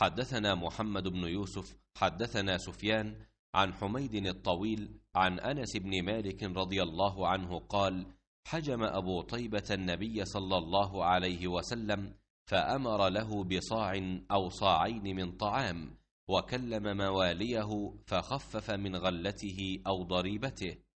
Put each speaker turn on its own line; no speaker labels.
حدثنا محمد بن يوسف حدثنا سفيان عن حميد الطويل عن انس بن مالك رضي الله عنه قال حجم ابو طيبه النبي صلى الله عليه وسلم فامر له بصاع او صاعين من طعام وكلم مواليه فخفف من غلته او ضريبته